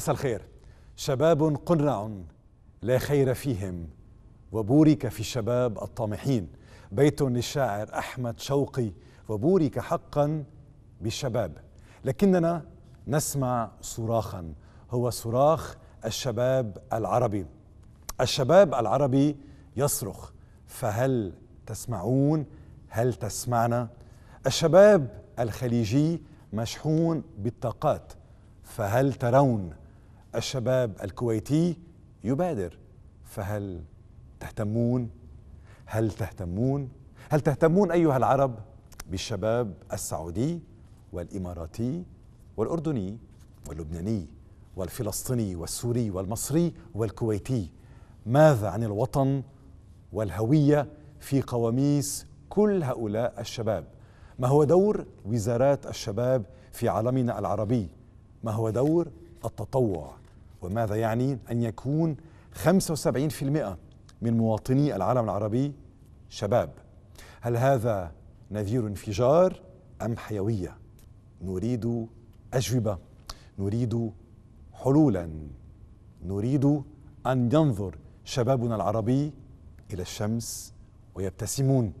مساء الخير شباب قنع لا خير فيهم وبورك في الشباب الطامحين بيت للشاعر احمد شوقي وبورك حقا بالشباب لكننا نسمع صراخا هو صراخ الشباب العربي الشباب العربي يصرخ فهل تسمعون هل تسمعنا الشباب الخليجي مشحون بالطاقات فهل ترون الشباب الكويتي يبادر فهل تهتمون هل تهتمون هل تهتمون ايها العرب بالشباب السعودي والاماراتي والاردني واللبناني والفلسطيني والسوري والمصري والكويتي ماذا عن الوطن والهويه في قواميس كل هؤلاء الشباب ما هو دور وزارات الشباب في عالمنا العربي ما هو دور التطوع وماذا يعني أن يكون 75% من مواطني العالم العربي شباب هل هذا نذير انفجار أم حيوية؟ نريد أجوبة نريد حلولا نريد أن ينظر شبابنا العربي إلى الشمس ويبتسمون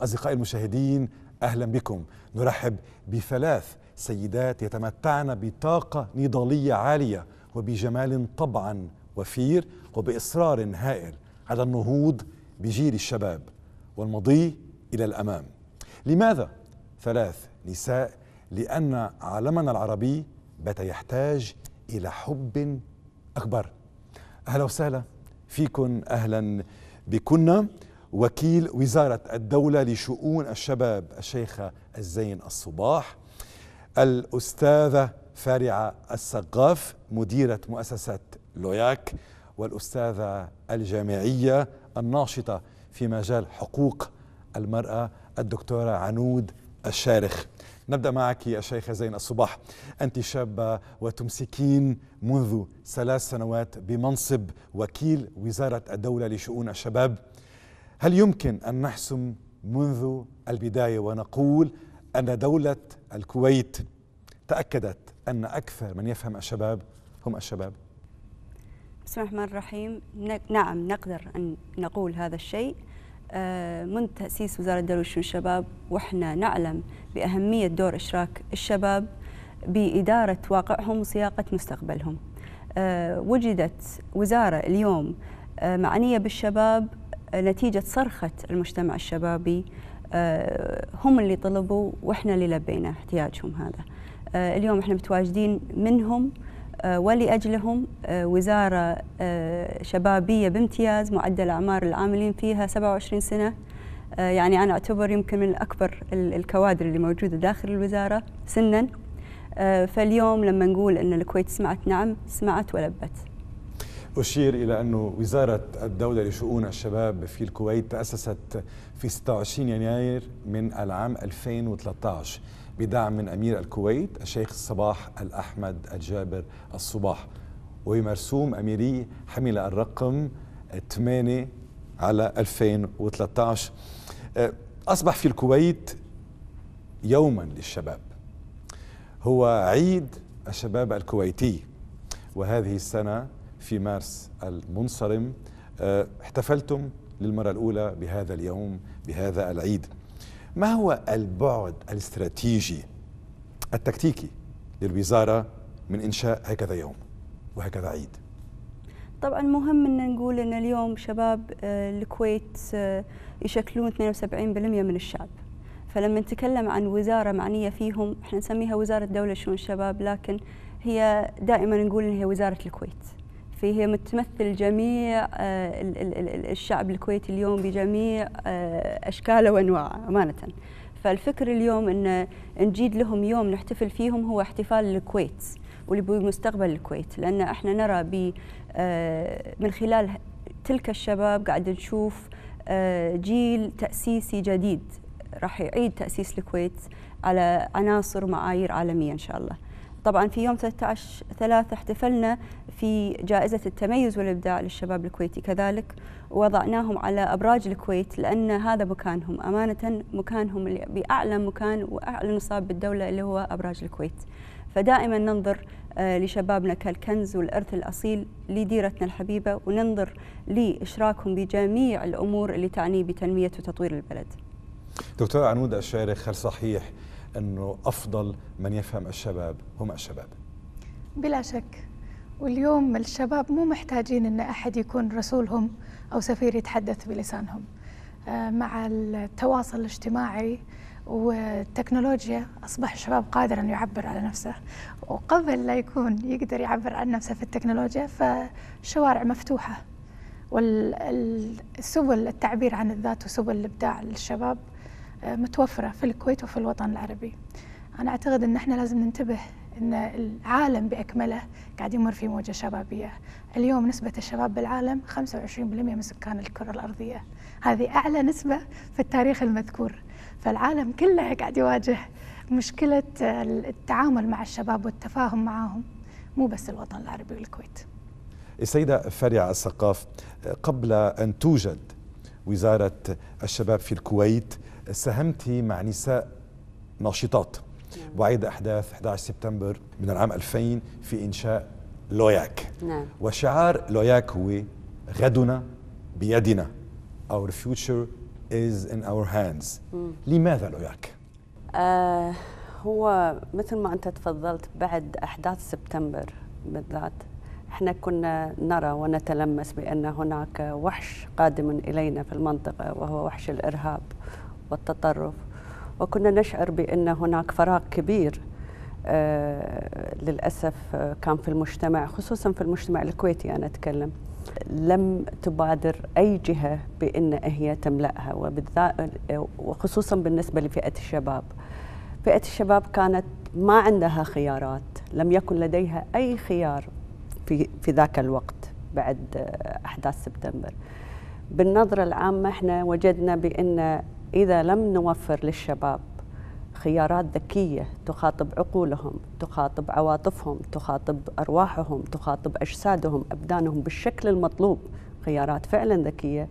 أصدقائي المشاهدين أهلا بكم نرحب بثلاث سيدات يتمتعن بطاقة نضالية عالية وبجمال طبعا وفير وبإصرار هائل على النهوض بجيل الشباب والمضي إلى الأمام لماذا ثلاث نساء لأن عالمنا العربي بات يحتاج إلى حب أكبر أهلا وسهلا فيكن أهلا بكنا وكيل وزارة الدولة لشؤون الشباب الشيخة الزين الصباح الأستاذة فارعة السقاف مديرة مؤسسة لوياك والأستاذة الجامعية الناشطة في مجال حقوق المرأة الدكتورة عنود الشارخ نبدأ معك يا شيخة زين الصباح أنت شابة وتمسكين منذ ثلاث سنوات بمنصب وكيل وزارة الدولة لشؤون الشباب هل يمكن أن نحسم منذ البداية ونقول أن دولة الكويت تأكدت أن أكثر من يفهم الشباب هم الشباب بسم الله الرحمن الرحيم نعم نقدر أن نقول هذا الشيء آه، منذ تأسيس وزارة درويش والشباب وإحنا نعلم بأهمية دور إشراك الشباب بإدارة واقعهم وصياغة مستقبلهم آه، وجدت وزارة اليوم آه، معنية بالشباب نتيجة صرخة المجتمع الشبابي آه، هم اللي طلبوا واحنا اللي لبينا احتياجهم هذا آه، اليوم احنا متواجدين منهم آه، ولاجلهم وزاره شبابيه بامتياز معدل اعمار العاملين فيها 27 سنه يعني انا اعتبر يمكن من اكبر الكوادر اللي موجوده داخل الوزاره سنا فاليوم لما نقول ان الكويت سمعت نعم سمعت ولبت أشير إلى أنه وزارة الدولة لشؤون الشباب في الكويت تأسست في 26 يناير من العام 2013 بدعم من أمير الكويت الشيخ الصباح الأحمد الجابر الصباح ومرسوم أميري حمل الرقم 8 على 2013 أه، أصبح في الكويت يوما للشباب هو عيد الشباب الكويتي وهذه السنة في مارس المنصرم آه، احتفلتم للمرة الأولى بهذا اليوم بهذا العيد ما هو البعد الاستراتيجي التكتيكي للوزارة من إنشاء هكذا يوم وهكذا عيد طبعا مهم ان نقول ان اليوم شباب آه، الكويت آه، يشكلون 72% من الشعب فلما نتكلم عن وزاره معنيه فيهم احنا نسميها وزاره دوله شؤون الشباب لكن هي دائما نقول ان هي وزاره الكويت فهي متمثل جميع آه، الشعب الكويتي اليوم بجميع آه، أشكاله وأنواعه أمانة فالفكر اليوم أن نجيد لهم يوم نحتفل فيهم هو احتفال الكويت واللي بمستقبل الكويت لأن احنا نرى ب آه، من خلال تلك الشباب قاعد نشوف جيل تأسيسي جديد راح يعيد تأسيس الكويت على عناصر ومعايير عالمية إن شاء الله طبعا في يوم 13 3 احتفلنا في جائزة التميز والإبداع للشباب الكويتي كذلك وضعناهم على أبراج الكويت لأن هذا مكانهم أمانة مكانهم بأعلى مكان وأعلى نصاب بالدولة اللي هو أبراج الكويت فدائما ننظر آه، لشبابنا كالكنز والإرث الأصيل لديرتنا الحبيبة وننظر لإشراكهم بجميع الأمور اللي تعني بتنمية وتطوير البلد دكتور عنود الشارخ هل صحيح أنه أفضل من يفهم الشباب هم الشباب بلا شك واليوم الشباب مو محتاجين أن أحد يكون رسولهم أو سفير يتحدث بلسانهم آه، مع التواصل الاجتماعي والتكنولوجيا أصبح الشباب قادر ان يعبر على نفسه وقبل لا يكون يقدر يعبر عن نفسه في التكنولوجيا فالشوارع مفتوحة والسبل التعبير عن الذات وسبل الإبداع للشباب آه، متوفرة في الكويت وفي الوطن العربي أنا أعتقد أن احنا لازم ننتبه أن العالم بأكمله قاعد يمر في موجة شبابية اليوم نسبة الشباب بالعالم 25% من سكان الكرة الأرضية هذه أعلى نسبة في التاريخ المذكور فالعالم كله قاعد يواجه مشكلة التعامل مع الشباب والتفاهم معهم مو بس الوطن العربي والكويت السيدة فريعة الثقاف قبل أن توجد وزارة الشباب في الكويت ساهمت مع نساء ناشطات نعم. وعيد أحداث 11 سبتمبر من العام 2000 في إنشاء لوياك نعم. وشعار لوياك هو غدنا بيدنا Our future is in our hands مم. لماذا لوياك؟ آه هو مثل ما أنت تفضلت بعد أحداث سبتمبر بالذات احنا كنا نرى ونتلمس بان هناك وحش قادم الينا في المنطقه وهو وحش الارهاب والتطرف وكنا نشعر بأن هناك فراغ كبير آه، للأسف آه، كان في المجتمع خصوصا في المجتمع الكويتي أنا أتكلم لم تبادر أي جهة بأن هي تملأها وخصوصا بالنسبة لفئة الشباب فئة الشباب كانت ما عندها خيارات لم يكن لديها أي خيار في, في ذاك الوقت بعد آه، أحداث سبتمبر بالنظرة العامة احنا وجدنا بأن إذا لم نوفر للشباب خيارات ذكية تخاطب عقولهم تخاطب عواطفهم تخاطب أرواحهم تخاطب أجسادهم أبدانهم بالشكل المطلوب خيارات فعلا ذكية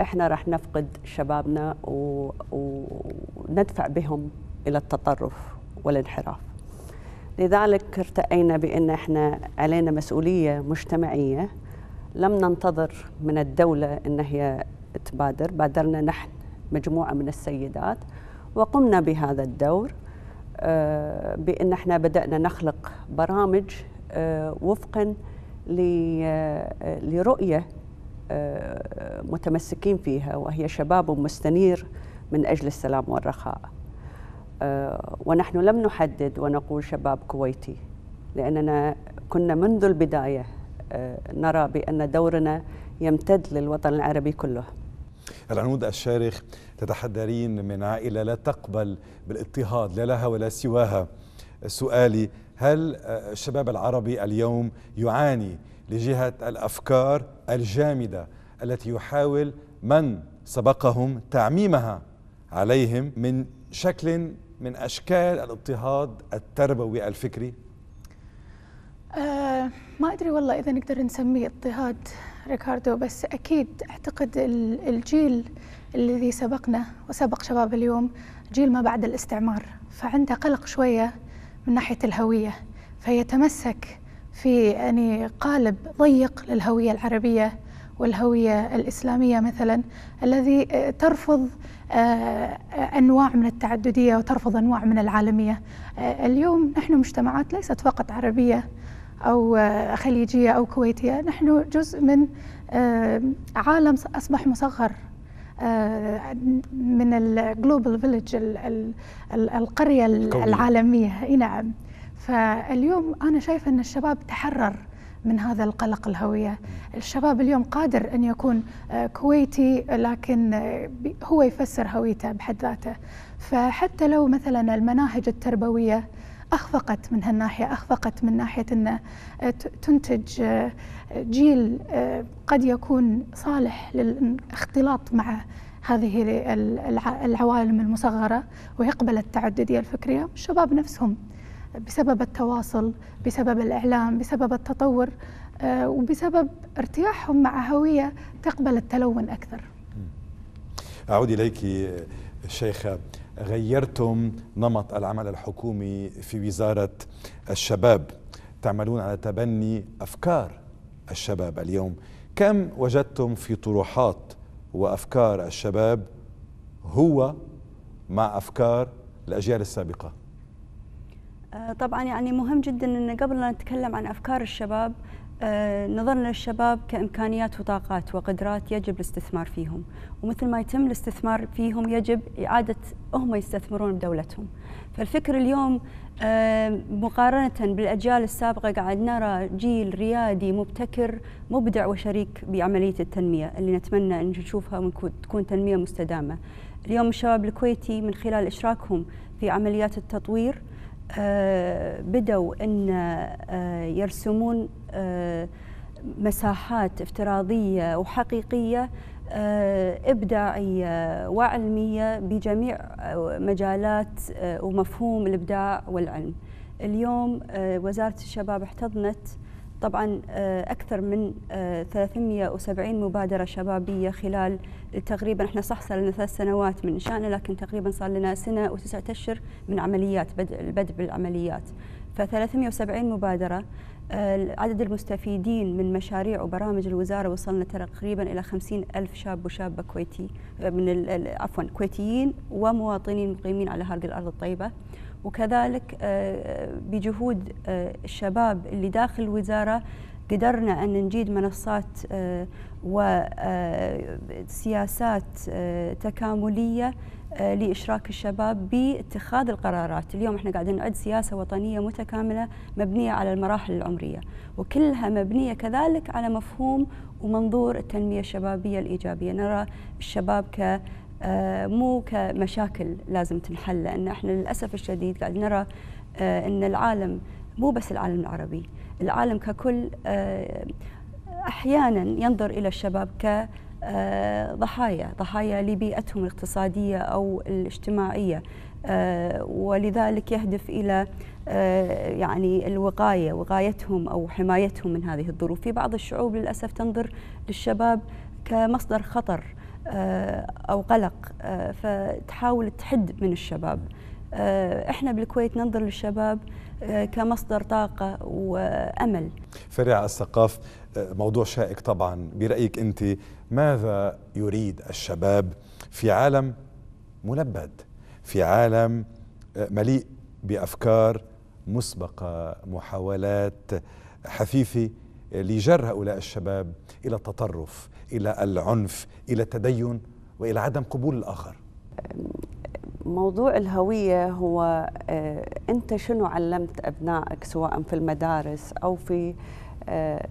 احنا راح نفقد شبابنا و... وندفع بهم الى التطرف والانحراف. لذلك ارتأينا بان احنا علينا مسؤوليه مجتمعيه لم ننتظر من الدوله ان هي تبادر، بادرنا نحن مجموعه من السيدات وقمنا بهذا الدور آه، بان احنا بدانا نخلق برامج آه، وفقا آه، لرؤيه متمسكين فيها وهي شباب مستنير من اجل السلام والرخاء. ونحن لم نحدد ونقول شباب كويتي لاننا كنا منذ البدايه نرى بان دورنا يمتد للوطن العربي كله. العنود الشارخ تتحدرين من عائلة لا تقبل بالاضطهاد لا لها ولا سواها سؤالي هل آه، الشباب العربي اليوم يعاني لجهة الأفكار الجامدة التي يحاول من سبقهم تعميمها عليهم من شكل من أشكال الاضطهاد التربوي الفكري؟ أه ما أدري والله إذا نقدر نسميه اضطهاد ريكاردو بس أكيد أعتقد الجيل الذي سبقنا وسبق شباب اليوم جيل ما بعد الاستعمار فعنده قلق شوية من ناحية الهوية فيتمسك في يعني قالب ضيق للهوية العربية والهوية الإسلامية مثلا الذي ترفض آه، أنواع من التعددية وترفض أنواع من العالمية آه، اليوم نحن مجتمعات ليست فقط عربية أو خليجية أو كويتية نحن جزء من آه، عالم أصبح مصغر آه، من الجلوبال فيلج القرية العالمية اي نعم فاليوم أنا شايفة أن الشباب تحرر من هذا القلق الهوية الشباب اليوم قادر أن يكون آه، كويتي لكن هو يفسر هويته بحد ذاته فحتى لو مثلا المناهج التربوية أخفقت من هالناحية أخفقت من ناحية أن آه، تنتج آه، جيل آه، قد يكون صالح للاختلاط مع هذه العوالم المصغرة ويقبل التعددية الفكرية الشباب نفسهم بسبب التواصل بسبب الإعلام بسبب التطور وبسبب ارتياحهم مع هوية تقبل التلون أكثر أعود إليك شيخة غيرتم نمط العمل الحكومي في وزارة الشباب تعملون على تبني أفكار الشباب اليوم كم وجدتم في طروحات وأفكار الشباب هو مع أفكار الأجيال السابقة؟ آه، طبعا يعني مهم جدا أن قبل أن نتكلم عن أفكار الشباب آه، نظرنا للشباب كامكانيات وطاقات وقدرات يجب الاستثمار فيهم ومثل ما يتم الاستثمار فيهم يجب اعاده هم يستثمرون بدولتهم فالفكر اليوم آه، مقارنه بالاجيال السابقه قاعد نرى جيل ريادي مبتكر مبدع وشريك بعمليه التنميه اللي نتمنى ان نشوفها تكون تنميه مستدامه اليوم الشباب الكويتي من خلال اشراكهم في عمليات التطوير آه، بدأوا أن آه، يرسمون آه، مساحات افتراضية وحقيقية إبداعية وعلمية بجميع مجالات ومفهوم الإبداع والعلم اليوم وزارة الشباب احتضنت طبعا آه، أكثر من 370 آه، مبادرة شبابية خلال تقريبا احنا صح صار لنا ثلاث سنوات من إنشائنا لكن تقريبا صار لنا سنة وتسعة أشهر من عمليات بدء البدء بالعمليات ف 370 مبادرة عدد المستفيدين من مشاريع وبرامج الوزارة وصلنا تقريبا إلى 50 ألف شاب وشابة كويتي من عفوا كويتيين ومواطنين مقيمين على هذه الأرض الطيبة وكذلك آه، بجهود آه، الشباب اللي داخل الوزارة قدرنا أن نجيد منصات آه، وسياسات آه، آه، تكاملية لإشراك الشباب باتخاذ القرارات اليوم احنا قاعدين نعد سياسة وطنية متكاملة مبنية على المراحل العمرية وكلها مبنية كذلك على مفهوم ومنظور التنمية الشبابية الإيجابية نرى الشباب ك مو كمشاكل لازم تنحل لأن احنا للأسف الشديد قاعد نرى أن العالم مو بس العالم العربي العالم ككل آه، احيانا ينظر الى الشباب ك آه، ضحايا ضحايا لبيئتهم الاقتصاديه او الاجتماعيه آه، ولذلك يهدف الى يعني الوقايه وقايتهم او حمايتهم من هذه الظروف في بعض الشعوب للاسف تنظر للشباب كمصدر خطر او قلق فتحاول تحد من الشباب احنا بالكويت ننظر للشباب كمصدر طاقة وأمل فرع الثقاف موضوع شائك طبعا برأيك أنت ماذا يريد الشباب في عالم ملبد في عالم مليء بأفكار مسبقة محاولات حثيثة لجر هؤلاء الشباب إلى التطرف إلى العنف إلى التدين وإلى عدم قبول الآخر موضوع الهوية هو آه، أنت شنو علمت أبنائك سواء في المدارس أو في آه،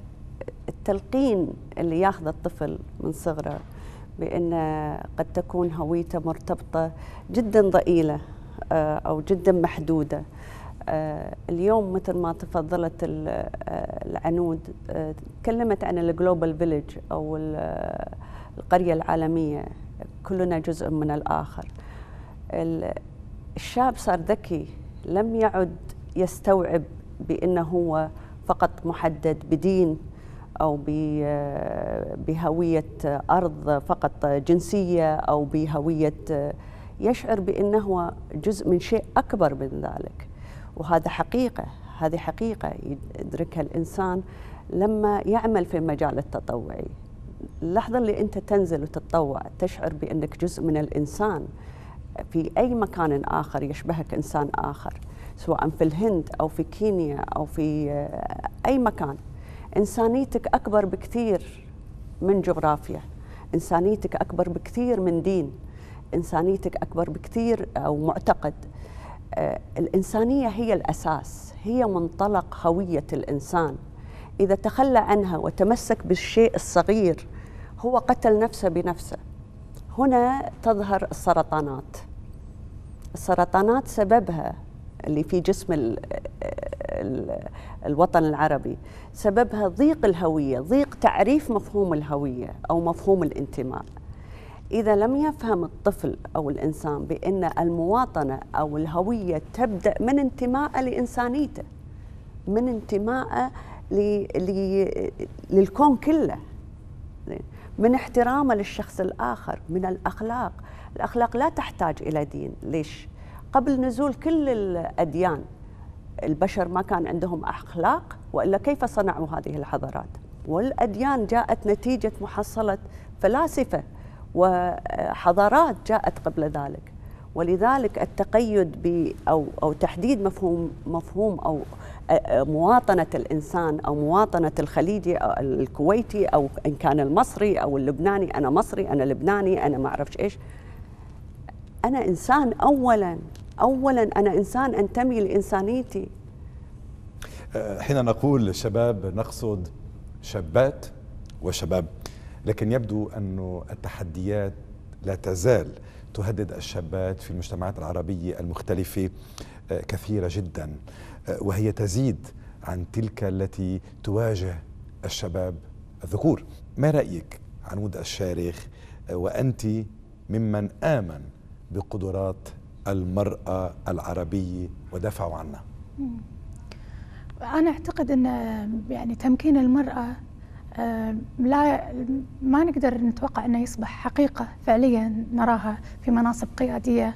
التلقين اللي ياخذ الطفل من صغره بأن قد تكون هويته مرتبطة جدا ضئيلة آه، أو جدا محدودة اليوم مثل ما تفضلت العنود تكلمت عن الجلوبال فيليج أو القرية العالمية كلنا جزء من الآخر الشاب صار ذكي لم يعد يستوعب بأنه هو فقط محدد بدين أو بهوية أرض فقط جنسية أو بهوية يشعر بأنه هو جزء من شيء أكبر من ذلك وهذا حقيقة هذه حقيقة يدركها الإنسان لما يعمل في المجال التطوعي اللحظة اللي أنت تنزل وتتطوع تشعر بأنك جزء من الإنسان في أي مكان آخر يشبهك إنسان آخر سواء في الهند أو في كينيا أو في آه، أي مكان إنسانيتك أكبر بكثير من جغرافيا إنسانيتك أكبر بكثير من دين إنسانيتك أكبر بكثير أو آه، معتقد آه، الإنسانية هي الأساس هي منطلق هوية الإنسان إذا تخلى عنها وتمسك بالشيء الصغير هو قتل نفسه بنفسه هنا تظهر السرطانات السرطانات سببها اللي في جسم الـ الـ الوطن العربي سببها ضيق الهويه ضيق تعريف مفهوم الهويه او مفهوم الانتماء اذا لم يفهم الطفل او الانسان بان المواطنه او الهويه تبدا من انتمائه لانسانيته من انتمائه للكون كله من احترامه للشخص الآخر من الأخلاق الأخلاق لا تحتاج إلى دين ليش؟ قبل نزول كل الأديان البشر ما كان عندهم أخلاق وإلا كيف صنعوا هذه الحضارات والأديان جاءت نتيجة محصلة فلاسفة وحضارات جاءت قبل ذلك ولذلك التقيد ب أو أو تحديد مفهوم مفهوم أو مواطنة الإنسان أو مواطنة الخليجي أو الكويتي أو إن كان المصري أو اللبناني أنا مصري أنا لبناني أنا ما أعرفش إيش أنا إنسان أولا أولا أنا إنسان أنتمي لإنسانيتي حين نقول شباب نقصد شابات وشباب لكن يبدو أن التحديات لا تزال تهدد الشابات في المجتمعات العربية المختلفة آه، كثيرة جداً آه، وهي تزيد عن تلك التي تواجه الشباب الذكور ما رايك عنود الشارخ آه، وانت ممن امن بقدرات المراه العربيه ودافعوا عنها انا اعتقد ان آه، يعني تمكين المراه لا ما نقدر نتوقع انه يصبح حقيقه فعليا نراها في مناصب قياديه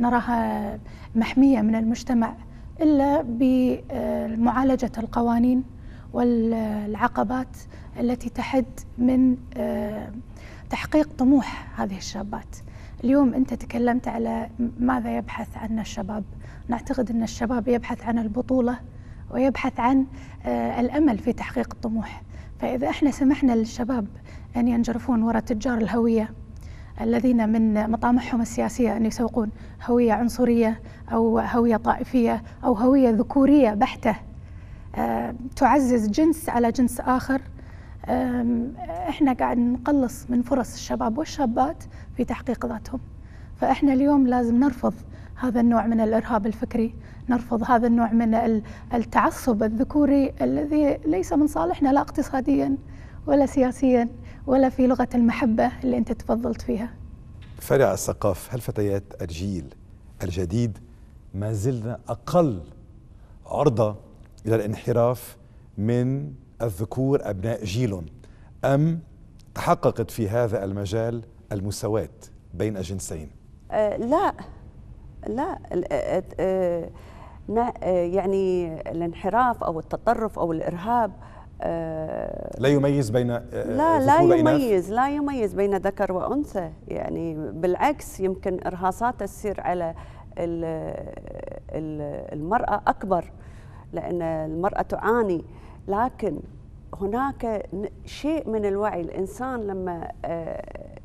نراها محميه من المجتمع إلا بمعالجة القوانين والعقبات التي تحد من آه، تحقيق طموح هذه الشابات اليوم أنت تكلمت على ماذا يبحث عنه الشباب نعتقد أن الشباب يبحث عن البطولة ويبحث عن آه، الأمل في تحقيق الطموح فإذا احنا سمحنا للشباب أن ينجرفون وراء تجار الهوية الذين من مطامحهم السياسية أن يسوقون هوية عنصرية أو هوية طائفية أو هوية ذكورية بحتة تعزز جنس على جنس آخر احنا قاعد نقلص من فرص الشباب والشابات في تحقيق ذاتهم فاحنا اليوم لازم نرفض هذا النوع من الارهاب الفكري نرفض هذا النوع من التعصب الذكوري الذي ليس من صالحنا لا اقتصاديا ولا سياسيا ولا في لغة المحبة اللي أنت تفضلت فيها فرع الثقاف هل فتيات الجيل الجديد ما زلنا أقل عرضة إلى الانحراف من الذكور أبناء جيل أم تحققت في هذا المجال المساواة بين الجنسين أه لا لا أه، أه، أه، يعني الانحراف أو التطرف أو الإرهاب آه، لا يميز بين آه، لا آه، لا يميز لا يميز بين ذكر وانثى يعني بالعكس يمكن ارهاصات تصير على المراه اكبر لان المراه تعاني لكن هناك شيء من الوعي الانسان لما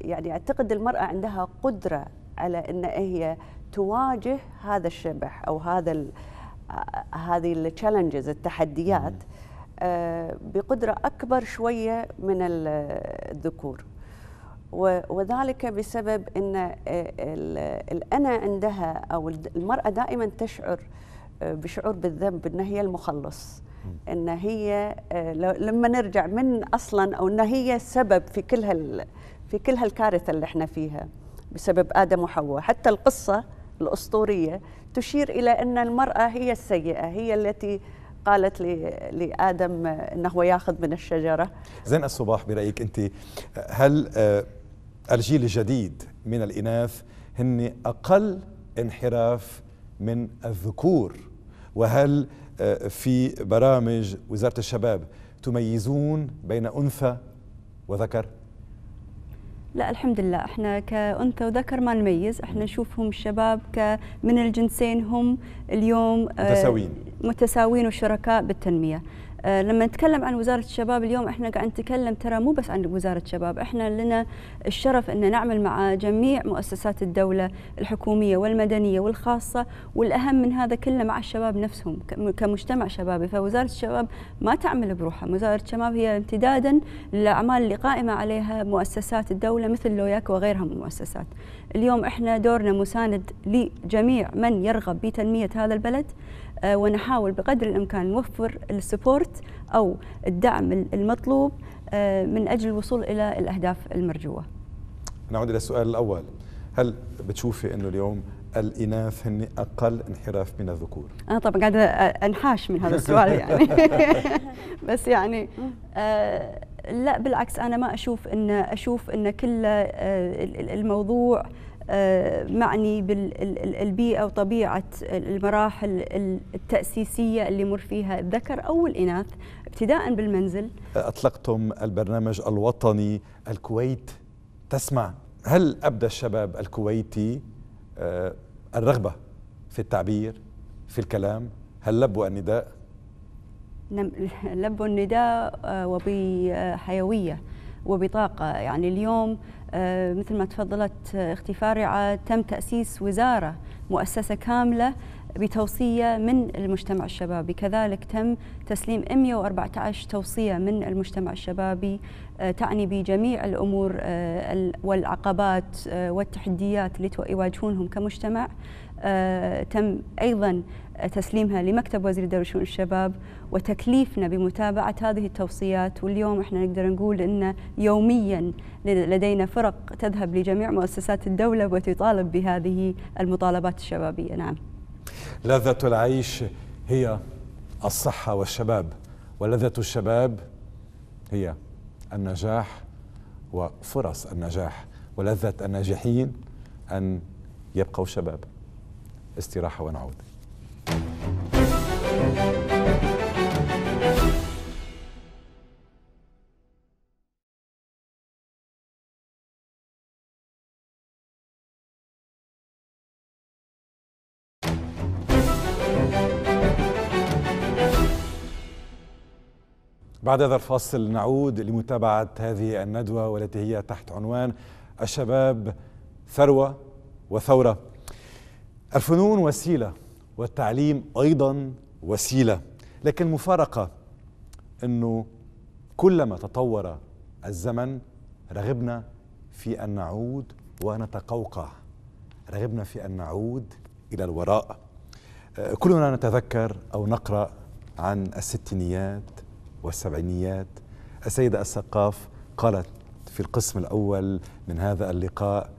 يعني يعتقد المراه عندها قدره على ان هي تواجه هذا الشبح او هذا هذه التشالنجز التحديات آه، بقدرة أكبر شوية من الذكور وذلك بسبب أن آه، الأنا عندها أو المرأة دائما تشعر آه، بشعور بالذنب أن هي المخلص أن هي لما نرجع من أصلا أو أن هي سبب في كل هال في كل هالكارثة اللي احنا فيها بسبب آدم وحواء حتى القصة الأسطورية تشير إلى أن المرأة هي السيئة هي التي قالت لادم انه هو ياخذ من الشجره زين الصباح برايك انت هل آه، الجيل الجديد من الاناث هن اقل انحراف من الذكور وهل آه، في برامج وزاره الشباب تميزون بين انثى وذكر لا الحمد لله احنا كانثى وذكر ما نميز احنا نشوفهم الشباب من الجنسين هم اليوم آه، متساويين متساويين وشركاء بالتنميه آه، لما نتكلم عن وزارة الشباب اليوم احنا قاعد نتكلم ترى مو بس عن وزارة الشباب احنا لنا الشرف ان نعمل مع جميع مؤسسات الدولة الحكومية والمدنية والخاصة والاهم من هذا كله مع الشباب نفسهم كمجتمع شبابي فوزارة الشباب ما تعمل بروحها وزارة الشباب هي امتدادا للاعمال اللي قائمة عليها مؤسسات الدولة مثل لوياك وغيرها من المؤسسات اليوم احنا دورنا مساند لجميع من يرغب بتنميه هذا البلد آه، ونحاول بقدر الامكان نوفر السبورت او الدعم المطلوب آه، من اجل الوصول الى الاهداف المرجوه. نعود الى السؤال الاول، هل بتشوفي انه اليوم الاناث هن اقل انحراف من الذكور؟ انا طبعا قاعده انحاش من هذا السؤال يعني بس يعني آه لا بالعكس انا ما اشوف ان اشوف ان كل آه، الموضوع آه، معني بالبيئه وطبيعه المراحل التاسيسيه اللي يمر فيها الذكر او الاناث ابتداء بالمنزل اطلقتم البرنامج الوطني الكويت تسمع هل ابدى الشباب الكويتي آه، الرغبه في التعبير في الكلام هل لبوا النداء لبوا النداء آه، وبحيويه وبطاقه يعني اليوم آه، مثل ما تفضلت آه، اختي فارعه تم تاسيس وزاره مؤسسه كامله بتوصية من المجتمع الشبابي كذلك تم تسليم 114 توصية من المجتمع الشبابي تعني بجميع الأمور والعقبات والتحديات اللي يواجهونهم كمجتمع تم أيضا تسليمها لمكتب وزير الدولة شؤون الشباب وتكليفنا بمتابعة هذه التوصيات واليوم احنا نقدر نقول أن يوميا لدينا فرق تذهب لجميع مؤسسات الدولة وتطالب بهذه المطالبات الشبابية نعم لذة العيش هي الصحة والشباب ولذة الشباب هي النجاح وفرص النجاح ولذة الناجحين أن يبقوا شباب استراحة ونعود بعد هذا الفاصل نعود لمتابعة هذه الندوة والتي هي تحت عنوان الشباب ثروة وثورة الفنون وسيلة والتعليم أيضا وسيله لكن المفارقه انه كلما تطور الزمن رغبنا في ان نعود ونتقوقع رغبنا في ان نعود الى الوراء آه، كلنا نتذكر او نقرا عن الستينيات والسبعينيات السيده السقاف قالت في القسم الاول من هذا اللقاء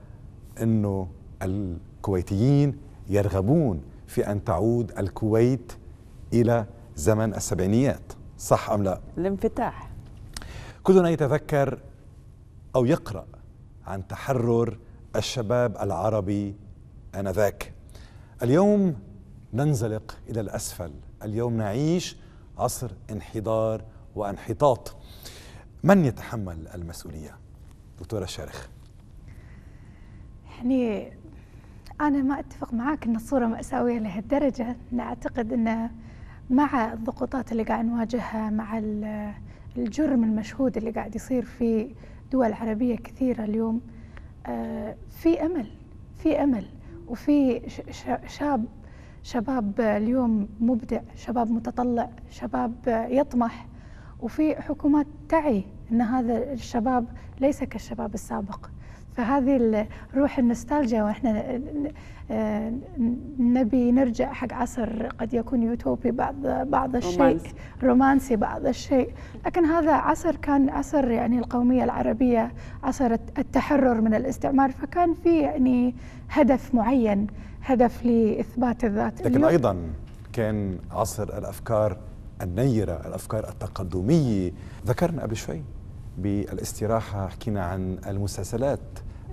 انه الكويتيين يرغبون في ان تعود الكويت إلى زمن السبعينيات صح أم لا؟ الانفتاح كلنا يتذكر أو يقرأ عن تحرر الشباب العربي آنذاك اليوم ننزلق إلى الأسفل اليوم نعيش عصر انحدار وانحطاط من يتحمل المسؤولية؟ دكتورة الشارخ يعني أنا ما أتفق معك أن الصورة مأساوية لهالدرجة أنا أعتقد أن مع الضغوطات اللي قاعد نواجهها مع الجرم المشهود اللي قاعد يصير في دول عربية كثيرة اليوم آه، في أمل في أمل وفي شاب شباب اليوم مبدع شباب متطلع شباب يطمح وفي حكومات تعي أن هذا الشباب ليس كالشباب السابق فهذه روح النوستالجيا واحنا آه، نبي نرجع حق عصر قد يكون يوتوبي بعض بعض الشيء رومانسي, رومانسي بعض الشيء لكن هذا عصر كان عصر يعني القوميه العربيه عصر التحرر من الاستعمار فكان في يعني هدف معين هدف لاثبات الذات لكن ايضا كان عصر الافكار النيره الافكار التقدميه ذكرنا قبل شوي بالاستراحه حكينا عن المسلسلات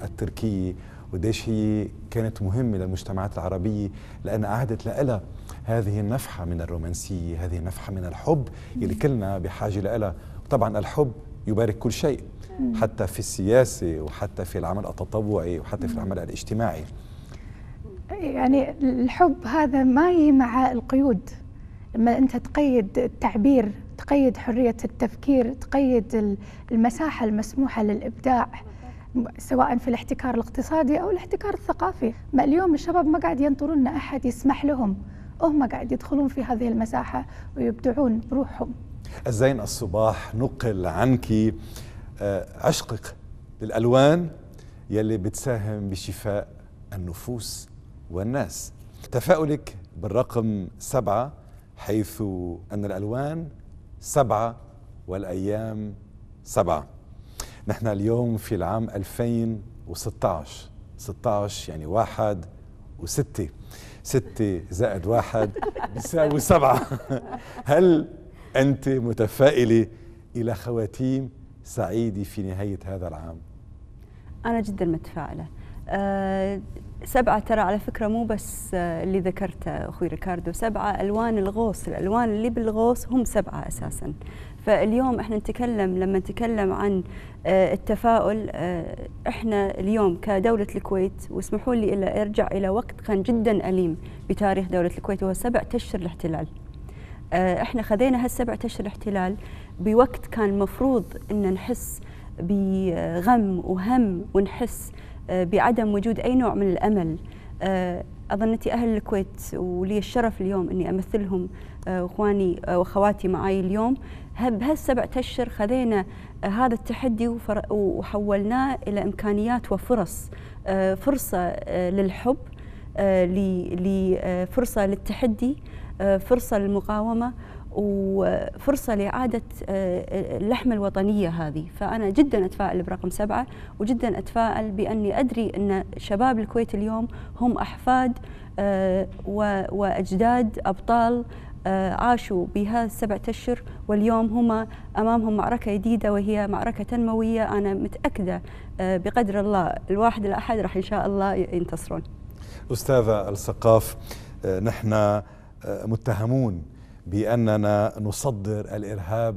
التركيه قديش هي كانت مهمة للمجتمعات العربية لأن أعدت لها هذه النفحة من الرومانسية هذه النفحة من الحب اللي كلنا بحاجة لها وطبعا الحب يبارك كل شيء حتى في السياسة وحتى في العمل التطوعي وحتى في العمل الاجتماعي يعني الحب هذا ما هي مع القيود لما أنت تقيد التعبير تقيد حرية التفكير تقيد المساحة المسموحة للإبداع سواء في الاحتكار الاقتصادي أو الاحتكار الثقافي ما اليوم الشباب ما قاعد ينطرون أحد يسمح لهم هم قاعد يدخلون في هذه المساحة ويبدعون بروحهم الزين الصباح نقل عنك آه، عشقك للألوان يلي بتساهم بشفاء النفوس والناس تفاؤلك بالرقم سبعة حيث أن الألوان سبعة والأيام سبعة نحن اليوم في العام 2016 16 يعني واحد وستة ستة زائد واحد بيساوي سبعة هل أنت متفائلة إلى خواتيم سعيدة في نهاية هذا العام؟ أنا جدا متفائلة أه سبعة ترى على فكرة مو بس آه، اللي ذكرته آه، أخوي ريكاردو سبعة ألوان الغوص الألوان اللي بالغوص هم سبعة أساسا فاليوم احنا نتكلم لما نتكلم عن آه، التفاؤل احنا اليوم كدولة الكويت واسمحوا لي إلا ارجع إلى وقت كان جدا أليم بتاريخ دولة الكويت وهو سبع تشر الاحتلال احنا خذينا هالسبع تشر الاحتلال بوقت كان مفروض ان نحس بغم وهم ونحس آه، بعدم وجود أي نوع من الأمل آه، أظنتي أهل الكويت ولي الشرف اليوم أني أمثلهم آه، أخواني وأخواتي معي اليوم بهالسبعة أشهر خذينا هذا التحدي وحولناه إلى إمكانيات وفرص فرصة للحب لفرصة للتحدي فرصة للمقاومة وفرصه لاعاده آه، اللحمه الوطنيه هذه فانا جدا اتفائل برقم سبعه وجدا اتفائل باني ادري ان شباب الكويت اليوم هم احفاد آه، واجداد ابطال آه، عاشوا بها السبعة أشهر واليوم هم أمامهم معركة جديدة وهي معركة تنموية أنا متأكدة بقدر الله الواحد الأحد راح إن شاء الله ينتصرون أستاذة الثقاف نحن متهمون باننا نصدر الارهاب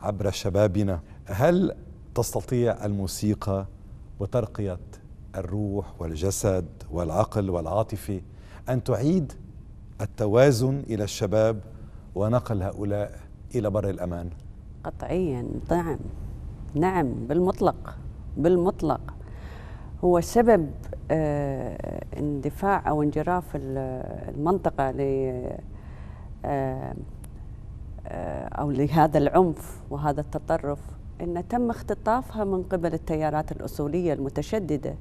عبر شبابنا هل تستطيع الموسيقى وترقيه الروح والجسد والعقل والعاطفه ان تعيد التوازن الى الشباب ونقل هؤلاء الى بر الامان قطعيا نعم نعم بالمطلق بالمطلق هو سبب آه، اندفاع او انجراف المنطقه آه، آه، أو لهذا العنف وهذا التطرف أن تم اختطافها من قبل التيارات الأصولية المتشددة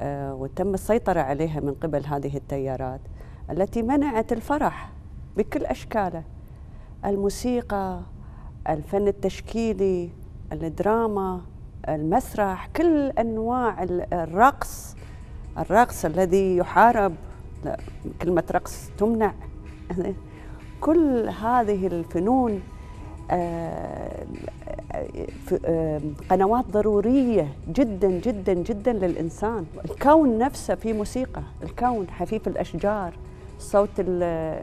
آه، وتم السيطرة عليها من قبل هذه التيارات التي منعت الفرح بكل أشكاله الموسيقى الفن التشكيلي الدراما المسرح كل أنواع الرقص الرقص الذي يحارب كلمة رقص تمنع كل هذه الفنون آه، آه، قنوات ضرورية جدا جدا جدا للإنسان الكون نفسه في موسيقى الكون حفيف الأشجار صوت آه،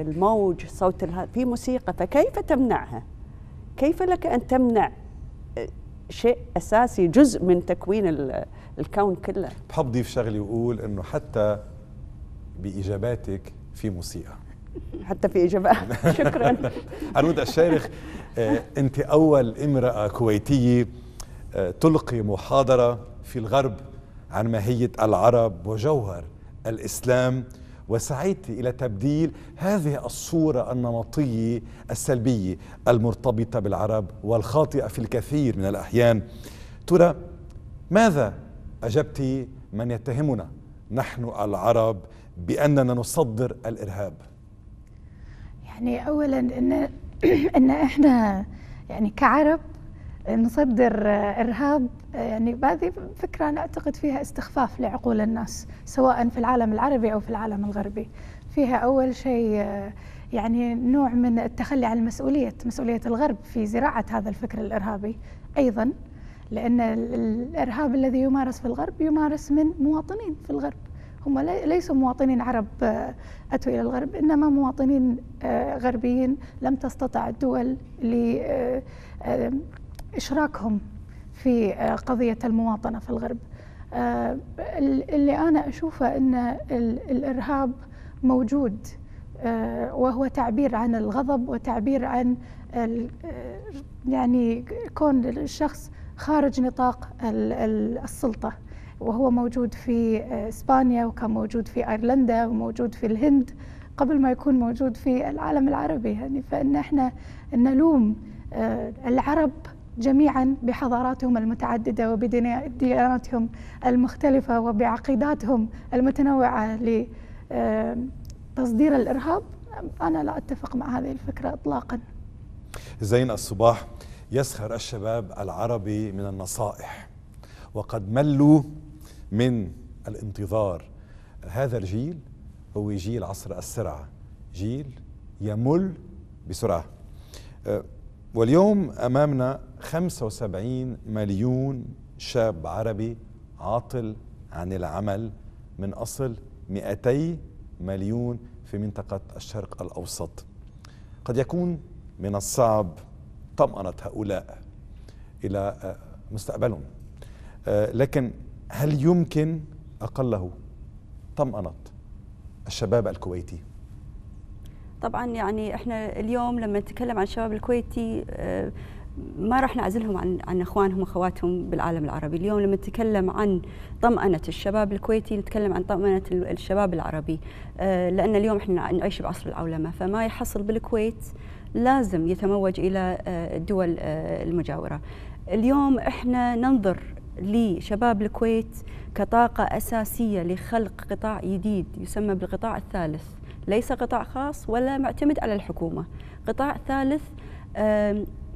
الموج صوت في موسيقى فكيف تمنعها كيف لك أن تمنع شيء أساسي جزء من تكوين الكون كله بحب ضيف شغلي وأقول أنه حتى بإجاباتك في موسيقى حتى في إجابة شكرا عروض الشارخ آه، أنت أول امرأة كويتية آه، تلقي محاضرة في الغرب عن ماهية العرب وجوهر الإسلام وسعيت إلى تبديل هذه الصورة النمطية السلبية المرتبطة بالعرب والخاطئة في الكثير من الأحيان ترى ماذا أجبت من يتهمنا نحن العرب بأننا نصدر الإرهاب يعني اولا ان ان احنا يعني كعرب نصدر ارهاب يعني هذه فكره انا اعتقد فيها استخفاف لعقول الناس سواء في العالم العربي او في العالم الغربي. فيها اول شيء يعني نوع من التخلي عن مسؤوليه مسؤوليه الغرب في زراعه هذا الفكر الارهابي ايضا لان الارهاب الذي يمارس في الغرب يمارس من مواطنين في الغرب هم ليسوا مواطنين عرب آه، أتوا إلى الغرب إنما مواطنين آه، غربيين لم تستطع الدول لإشراكهم آه، في قضية المواطنة في الغرب اللي أنا أشوفه أن الإرهاب موجود وهو تعبير عن الغضب وتعبير عن يعني كون الشخص خارج نطاق السلطه وهو موجود في آه، إسبانيا وكان موجود في أيرلندا وموجود في الهند قبل ما يكون موجود في العالم العربي يعني فإن إحنا نلوم آه، العرب جميعا بحضاراتهم المتعددة وبدياناتهم المختلفة وبعقيداتهم المتنوعة لتصدير آه، الإرهاب أنا لا أتفق مع هذه الفكرة إطلاقا زين الصباح يسخر الشباب العربي من النصائح وقد ملوا من الانتظار هذا الجيل هو جيل عصر السرعة جيل يمل بسرعة أه، واليوم أمامنا 75 مليون شاب عربي عاطل عن العمل من أصل 200 مليون في منطقة الشرق الأوسط قد يكون من الصعب طمأنة هؤلاء إلى أه، مستقبلهم أه، لكن هل يمكن أقله طمأنت الشباب الكويتي طبعا يعني احنا اليوم لما نتكلم عن الشباب الكويتي آه، ما راح نعزلهم عن عن اخوانهم واخواتهم بالعالم العربي، اليوم لما نتكلم عن طمأنة الشباب الكويتي نتكلم عن طمأنة الشباب العربي، آه، لان اليوم احنا نعيش بعصر العولمه، فما يحصل بالكويت لازم يتموج الى آه، الدول المجاوره. اليوم احنا ننظر لشباب الكويت كطاقة أساسية لخلق قطاع جديد يسمى بالقطاع الثالث ليس قطاع خاص ولا معتمد على الحكومة قطاع ثالث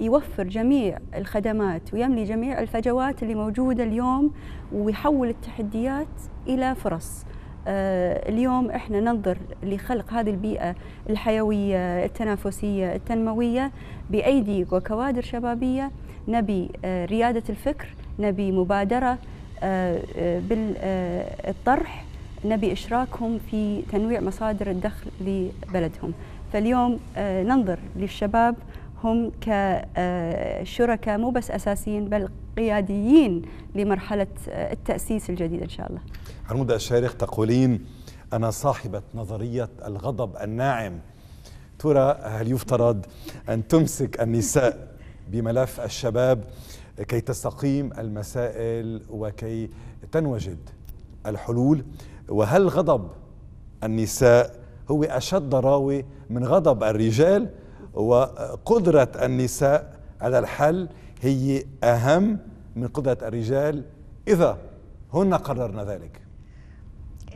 يوفر جميع الخدمات ويملي جميع الفجوات اللي موجودة اليوم ويحول التحديات إلى فرص آه، اليوم احنا ننظر لخلق هذه البيئة الحيوية التنافسية التنموية بأيدي وكوادر شبابية نبي آه، ريادة الفكر نبي مبادرة آه، آه، بالطرح نبي إشراكهم في تنويع مصادر الدخل لبلدهم فاليوم آه، ننظر للشباب هم كشركاء مو بس أساسيين بل قياديين لمرحلة التأسيس الجديد إن شاء الله عمودة الشارق تقولين أنا صاحبة نظرية الغضب الناعم ترى هل يفترض أن تمسك النساء بملف الشباب كي تستقيم المسائل وكي تنوجد الحلول وهل غضب النساء هو أشد ضراوة من غضب الرجال وقدرة النساء على الحل هي أهم من قدرة الرجال إذا هن قررنا ذلك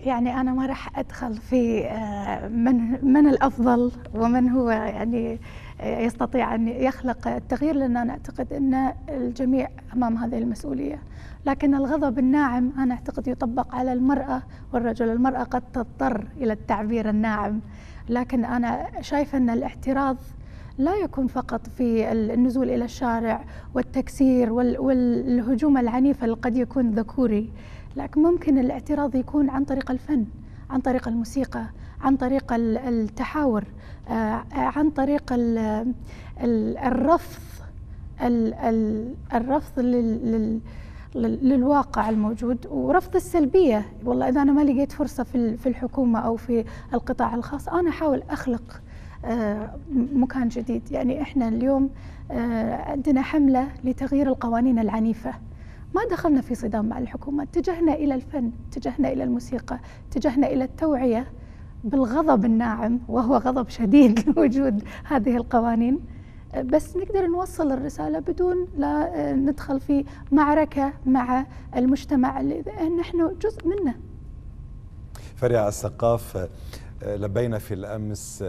يعني أنا ما راح أدخل في آه، من من الأفضل ومن هو يعني آه، يستطيع أن يخلق التغيير لأن أنا أعتقد أن الجميع أمام هذه المسؤولية لكن الغضب الناعم أنا أعتقد يطبق على المرأة والرجل المرأة قد تضطر إلى التعبير الناعم لكن أنا شايفة أن الاعتراض لا يكون فقط في النزول إلى الشارع والتكسير والهجوم العنيف اللي قد يكون ذكوري لكن ممكن الاعتراض يكون عن طريق الفن عن طريق الموسيقى عن طريق التحاور آه، عن طريق الرفض الرفض للواقع الموجود ورفض السلبيه والله اذا انا ما لقيت فرصه في الحكومه او في القطاع الخاص انا احاول اخلق آه، مكان جديد يعني احنا اليوم آه، عندنا حمله لتغيير القوانين العنيفه ما دخلنا في صدام مع الحكومة اتجهنا إلى الفن اتجهنا إلى الموسيقى اتجهنا إلى التوعية بالغضب الناعم وهو غضب شديد لوجود هذه القوانين بس نقدر نوصل الرسالة بدون لا آه، ندخل في معركة مع المجتمع اللي آه، نحن جزء منه فريع السقاف آه، لبينا في الأمس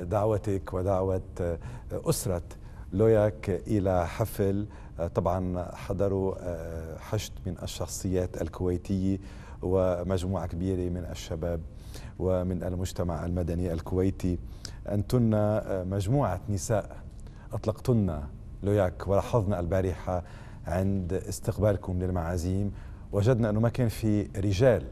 دعوتك ودعوة أسرة لوياك إلى حفل طبعا حضروا آه، حشد من الشخصيات الكويتية ومجموعة كبيرة من الشباب ومن المجتمع المدني الكويتي أنتن آه، مجموعة نساء أطلقتن لوياك ولاحظنا البارحة عند استقبالكم للمعازيم وجدنا أنه ما كان في رجال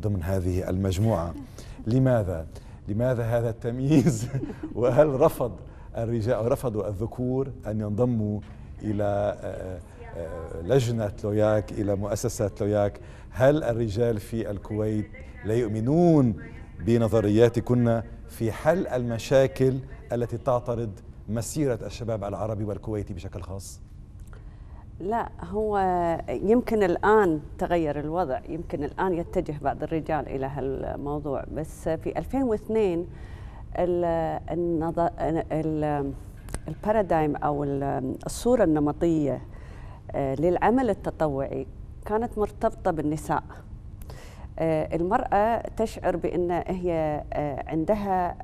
ضمن هذه المجموعة لماذا؟ لماذا هذا التمييز وهل رفض الرجال أو رفضوا الذكور أن ينضموا إلى آه، آه، آه، لجنة لوياك إلى مؤسسة لوياك هل الرجال في الكويت لا يؤمنون بنظرياتكن في حل المشاكل التي تعترض مسيرة الشباب العربي والكويتي بشكل خاص؟ لا هو يمكن الآن تغير الوضع يمكن الآن يتجه بعض الرجال إلى هالموضوع بس في 2002 ال النظر ال البارادايم او الصوره النمطيه آه، للعمل التطوعي كانت مرتبطه بالنساء آه، المراه تشعر بان هي آه، عندها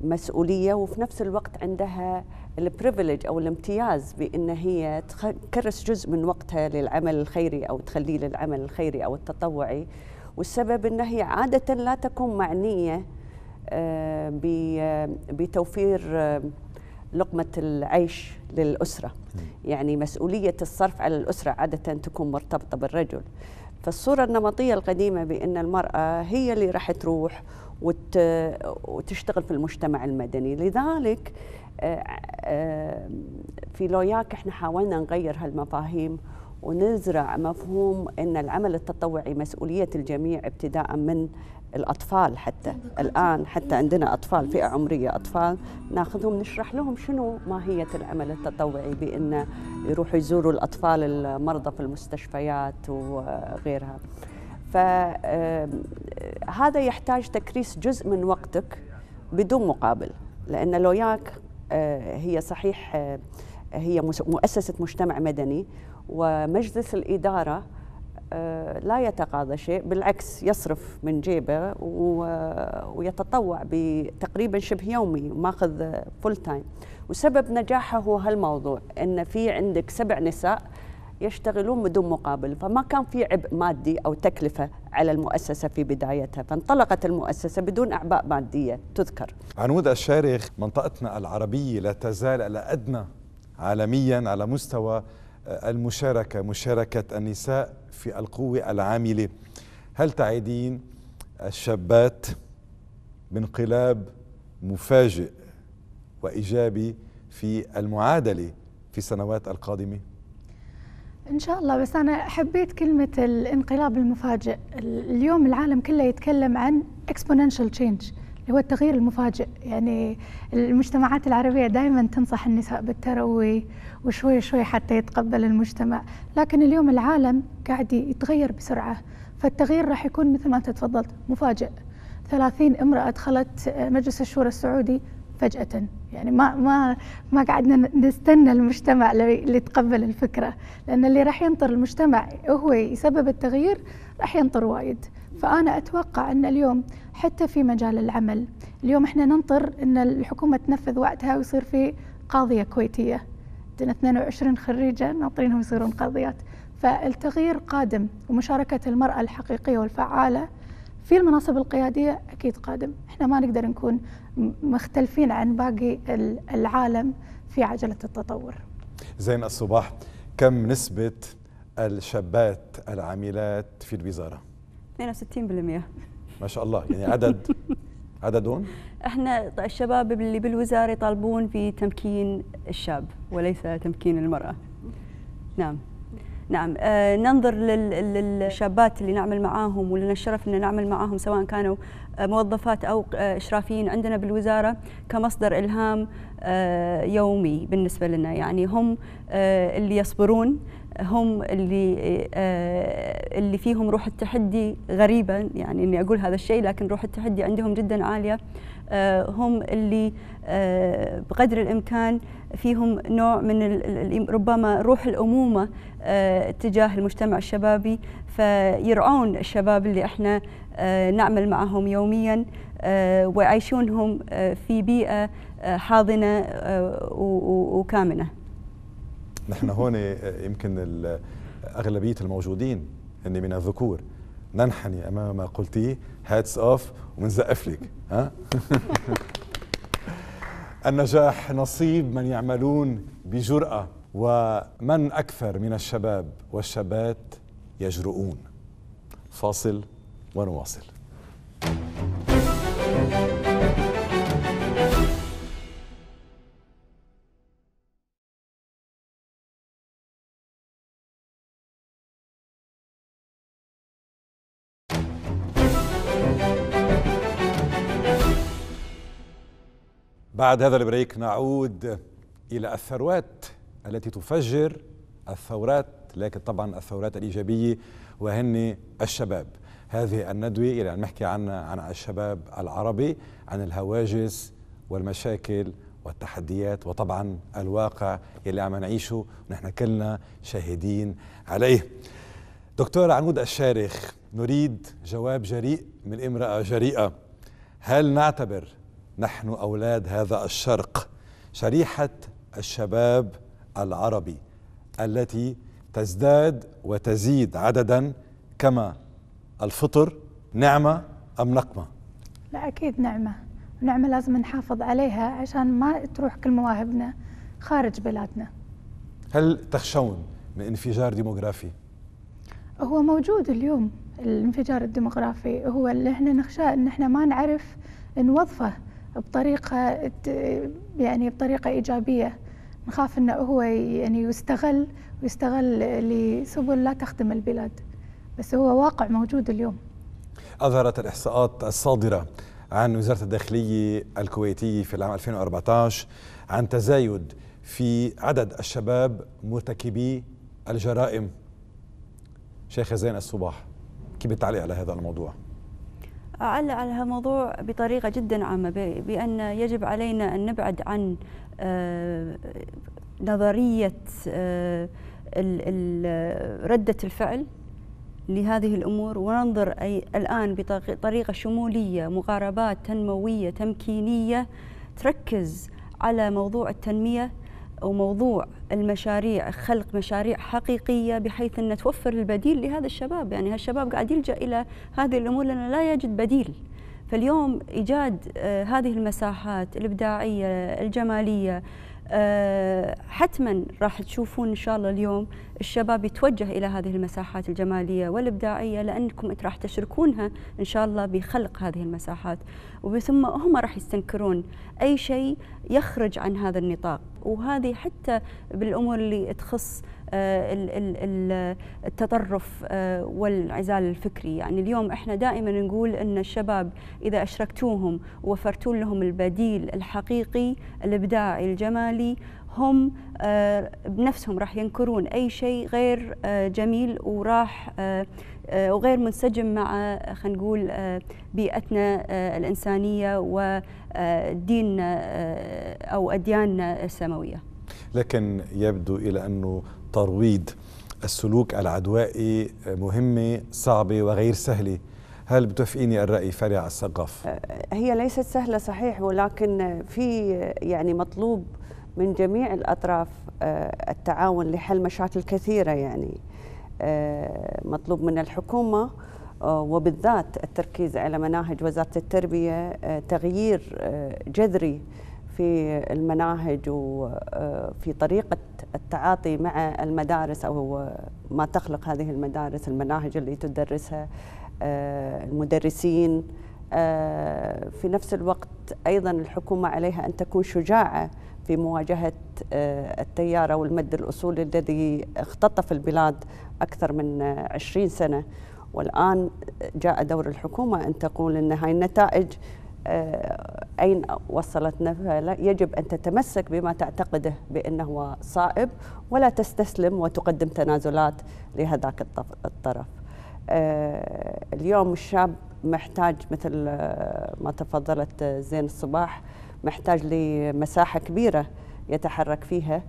مسؤوليه وفي نفس الوقت عندها البريفليج او الامتياز بان هي تكرس جزء من وقتها للعمل الخيري او تخليه للعمل الخيري او التطوعي والسبب ان هي عاده لا تكون معنيه آه، آه، بتوفير آه، لقمة العيش للأسرة يعني مسؤولية الصرف على الأسرة عادة تكون مرتبطة بالرجل فالصورة النمطية القديمة بأن المرأة هي اللي راح تروح وتشتغل في المجتمع المدني لذلك في لوياك احنا حاولنا نغير هالمفاهيم ونزرع مفهوم ان العمل التطوعي مسؤوليه الجميع ابتداء من الاطفال حتى الان حتى عندنا اطفال فئه عمريه اطفال ناخذهم نشرح لهم شنو ماهيه العمل التطوعي بان يروحوا يزوروا الاطفال المرضى في المستشفيات وغيرها فهذا يحتاج تكريس جزء من وقتك بدون مقابل لان لوياك آه، هي صحيح آه، هي مؤسسه مجتمع مدني ومجلس الاداره آه، لا يتقاضى شيء بالعكس يصرف من جيبه ويتطوع بتقريبا شبه يومي وماخذ فول تايم وسبب نجاحه هو هالموضوع ان في عندك سبع نساء يشتغلون بدون مقابل فما كان في عبء مادي او تكلفه على المؤسسه في بدايتها فانطلقت المؤسسه بدون اعباء ماديه تذكر عنود الشارخ منطقتنا العربيه لا تزال الادنى ادنى عالميا على مستوى المشاركة مشاركة النساء في القوة العاملة هل تعيدين الشابات بانقلاب مفاجئ وإيجابي في المعادلة في السنوات القادمة؟ ان شاء الله بس انا حبيت كلمه الانقلاب المفاجئ اليوم العالم كله يتكلم عن exponential change هو التغيير المفاجئ يعني المجتمعات العربية دائما تنصح النساء بالتروي وشوي شوي حتى يتقبل المجتمع لكن اليوم العالم قاعد يتغير بسرعة فالتغيير راح يكون مثل ما أنت تفضلت مفاجئ 30 امرأة دخلت مجلس الشورى السعودي فجأة يعني ما ما ما قعدنا نستنى المجتمع اللي يتقبل الفكرة لأن اللي راح ينطر المجتمع هو يسبب التغيير راح ينطر وايد فأنا أتوقع أن اليوم حتى في مجال العمل اليوم إحنا ننطر أن الحكومة تنفذ وقتها ويصير في قاضية كويتية 22 خريجة ناطرينهم يصيرون قاضيات فالتغيير قادم ومشاركة المرأة الحقيقية والفعالة في المناصب القيادية أكيد قادم إحنا ما نقدر نكون مختلفين عن باقي العالم في عجلة التطور زين الصباح كم نسبة الشابات العاملات في الوزارة؟ 62% ما شاء الله يعني عدد عددهم؟ احنا الشباب اللي بالوزاره يطالبون بتمكين الشاب وليس تمكين المراه. نعم. نعم آه ننظر للشابات اللي نعمل معاهم ولنا الشرف ان نعمل معاهم سواء كانوا آه، موظفات او آه، اشرافيين عندنا بالوزاره كمصدر الهام آه يومي بالنسبه لنا يعني هم آه اللي يصبرون هم اللي آه، اللي فيهم روح التحدي غريبا يعني اني اقول هذا الشيء لكن روح التحدي عندهم جدا عاليه آه، هم اللي آه، بقدر الامكان فيهم نوع من ربما روح الامومه تجاه المجتمع الشبابي فيرعون الشباب اللي احنا نعمل معهم يوميا ويعيشونهم في بيئه حاضنه وكامنه نحن هون يمكن أغلبية الموجودين هن من الذكور ننحني أمام ما قلتيه هاتس أوف ومنزقف لك ها؟ النجاح نصيب من يعملون بجرأة ومن أكثر من الشباب والشابات يجرؤون فاصل ونواصل بعد هذا البريك نعود إلى الثروات التي تفجر الثورات لكن طبعا الثورات الإيجابية وهن الشباب هذه الندوة الى عم نحكي عن عن الشباب العربي عن الهواجس والمشاكل والتحديات وطبعا الواقع اللي عم نعيشه ونحن كلنا شاهدين عليه دكتور عمود الشارخ نريد جواب جريء من امرأة جريئة هل نعتبر نحن أولاد هذا الشرق شريحة الشباب العربي التي تزداد وتزيد عددا كما الفطر نعمة أم نقمة؟ لا أكيد نعمة نعمة لازم نحافظ عليها عشان ما تروح كل مواهبنا خارج بلادنا هل تخشون من انفجار ديموغرافي؟ هو موجود اليوم الانفجار الديموغرافي هو اللي احنا نخشاه ان احنا ما نعرف نوظفه بطريقه يعني بطريقه ايجابيه نخاف انه هو يعني يستغل ويستغل لسبل لا تخدم البلاد بس هو واقع موجود اليوم اظهرت الاحصاءات الصادره عن وزاره الداخليه الكويتيه في العام 2014 عن تزايد في عدد الشباب مرتكبي الجرائم شيخ زين الصباح كيف بتعليق على هذا الموضوع؟ علق على الموضوع بطريقة جدا عامة بأن يجب علينا أن نبعد عن آه، نظرية آه، ردة الفعل لهذه الأمور وننظر أي الآن بطريقة شمولية مقاربات تنموية تمكينية تركز على موضوع التنمية وموضوع المشاريع خلق مشاريع حقيقيه بحيث ان توفر البديل لهذا الشباب يعني هالشباب قاعد يلجا الى هذه الامور لانه لا يجد بديل فاليوم ايجاد آه، هذه المساحات الابداعيه الجماليه آه، حتما راح تشوفون ان شاء الله اليوم الشباب يتوجه الى هذه المساحات الجماليه والابداعيه لانكم انت راح تشركونها ان شاء الله بخلق هذه المساحات وثم هم راح يستنكرون اي شيء يخرج عن هذا النطاق وهذه حتى بالامور اللي تخص آه، التطرف آه، والانعزال الفكري يعني اليوم احنا دائما نقول ان الشباب اذا اشركتوهم ووفرتوا لهم البديل الحقيقي الابداعي الجمالي هم آه، بنفسهم راح ينكرون اي شيء غير جميل وراح وغير منسجم مع خلينا نقول بيئتنا الانسانيه وديننا او ادياننا السماويه. لكن يبدو الى انه ترويض السلوك العدوائي مهمة صعبة وغير سهلة هل بتوافقيني الرأي فرع السقف؟ أه، هي ليست سهلة صحيح ولكن في يعني مطلوب من جميع الأطراف أه، التعاون لحل مشاكل كثيرة يعني أه، مطلوب من الحكومة وبالذات التركيز على مناهج وزارة التربية تغيير جذري في المناهج وفي آه، طريقة التعاطي مع المدارس أو ما تخلق هذه المدارس المناهج اللي تدرسها آه، المدرسين آه، في نفس الوقت أيضا الحكومة عليها أن تكون شجاعة في مواجهة التيار أو المد الأصولي الذي اختطف البلاد أكثر من 20 سنة والآن جاء دور الحكومة أن تقول أن هاي النتائج آه، أين وصلتنا يجب أن تتمسك بما تعتقده بأنه صائب ولا تستسلم وتقدم تنازلات لهذاك الطرف آه، اليوم الشاب محتاج مثل آه، ما تفضلت زين الصباح محتاج لمساحة كبيرة يتحرك فيها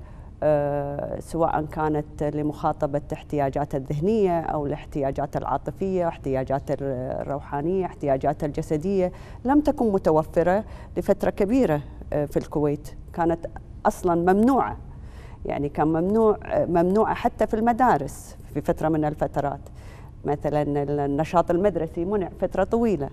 آه، سواء كانت لمخاطبة احتياجات الذهنية أو الاحتياجات العاطفية احتياجات الروحانية احتياجات الجسدية لم تكن متوفرة لفترة كبيرة آه، في الكويت كانت أصلا ممنوعة يعني كان ممنوع آه، ممنوعة حتى في المدارس في فترة من الفترات مثلا النشاط المدرسي منع فترة طويلة